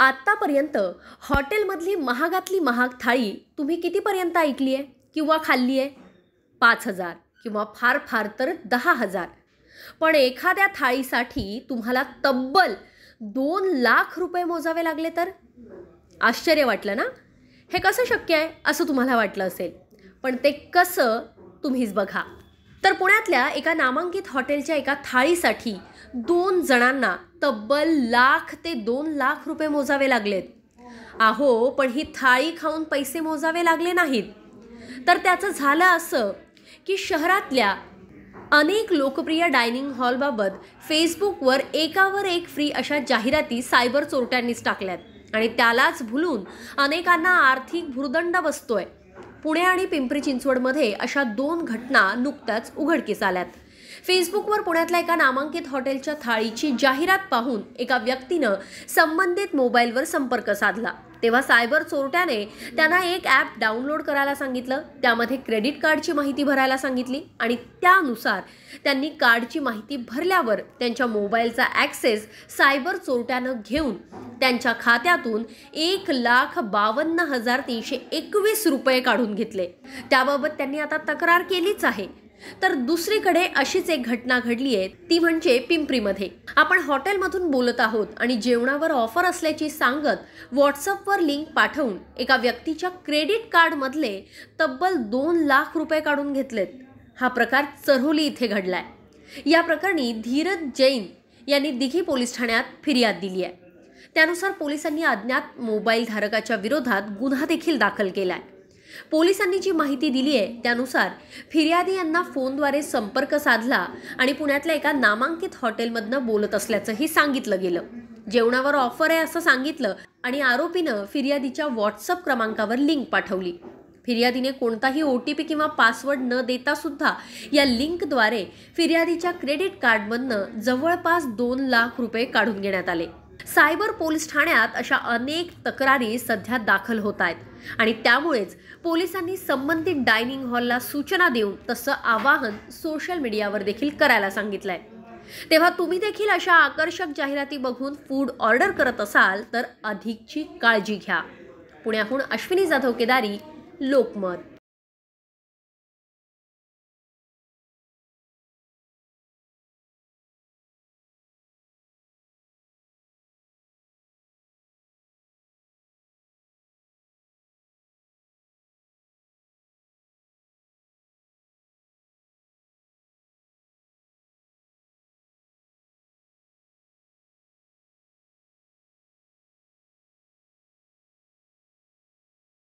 आत्तापर्यंत हॉटेलमधली महागातली महाग थाळी तुम्ही कितीपर्यंत ऐकली आहे किंवा खाल्ली आहे पाच हजार किंवा फार फार तर दहा हजार पण एखाद्या थाळीसाठी तुम्हाला तब्बल दोन लाख रुपये मोजावे लागले तर आश्चर्य वाटलं ना हे कसं शक्य आहे असं तुम्हाला वाटलं असेल पण ते कसं तुम्हीच बघा तर पुण्यातल्या एका नामांकित हॉटेलच्या एका थाळीसाठी दोन जणांना तब्बल लाख ते दोन लाख रुपये मोजावे लागलेत आहो पण ही थाळी खाऊन पैसे मोजावे लागले नाहीत तर त्याचं झालं असं की शहरातल्या अनेक लोकप्रिय डायनिंग हॉलबाबत फेसबुकवर एकावर एक फ्री अशा जाहिराती सायबर चोरट्यांनीच टाकल्यात आणि त्यालाच भुलून अनेकांना आर्थिक भुर्दंड बसतोय पुणे आणि पिंपरी चिंचवडमध्ये अशा दोन घटना नुकत्याच उघडकीस आल्यात फेसबुकवर पुण्यातल्या एका नामांकित हॉटेलच्या थाळीची जाहिरात पाहून एका व्यक्तीनं संबंधित मोबाईलवर संपर्क साधला तेव्हा सायबर चोरट्याने त्यांना एक ॲप डाउनलोड करायला सांगितलं त्यामध्ये क्रेडिट कार्डची माहिती भरायला सांगितली आणि त्यानुसार त्यांनी कार्डची माहिती भरल्यावर त्यांच्या मोबाईलचा ॲक्सेस सायबर चोरट्यानं घेऊन त्यांच्या खात्यातून एक लाख बावन्न हजार तीनशे एकवीस रुपये काढून घेतले त्याबाबत त्यांनी आता तक्रार केलीच आहे तर दुसरीकडे अशीच एक घटना घडली आहे ती म्हणजे पिंपरीमध्ये आपण हॉटेलमधून बोलत आहोत आणि जेवणावर ऑफर असल्याची सांगत व्हॉट्सअपवर लिंक पाठवून एका व्यक्तीच्या क्रेडिट कार्डमधले तब्बल दोन लाख रुपये काढून घेतलेत हा प्रकार चरोली इथे घडलाय या प्रकरणी धीरज जैन यांनी दिघी पोलीस ठाण्यात फिर्याद दिली आहे त्यानुसार पोलिसांनी अज्ञात मोबाईल धारकाच्या विरोधात गुन्हा देखील दाखल केला आहे पोलिसांनी जी माहिती दिली आहे त्यानुसार फिर्यादी यांना फोनद्वारे संपर्क साधला आणि पुण्यातल्या एका नामांकित हॉटेलमधनं बोलत असल्याचंही सांगितलं गेलं जेवणावर ऑफर आहे असं सांगितलं आणि आरोपीनं फिर्यादीच्या व्हॉट्सअप क्रमांकावर लिंक पाठवली फिर्यादीने कोणताही ओ टी पी किंवा पासवर्ड न देता सुद्धा या लिंकद्वारे फिर्यादीच्या क्रेडिट कार्डमधनं जवळपास दोन लाख रुपये काढून घेण्यात आले सायबर पोलीस ठाण्यात अशा अनेक तक्रारी सध्या दाखल होत आहेत आणि त्यामुळेच पोलिसांनी संबंधित डायनिंग हॉलला सूचना देऊन तसं आवाहन सोशल मीडियावर देखील करायला सांगितलं आहे तेव्हा तुम्ही देखील अशा आकर्षक जाहिराती बघून फूड ऑर्डर करत असाल तर अधिकची काळजी घ्या पुण्याहून अश्विनी जाधव केदारी लोकमत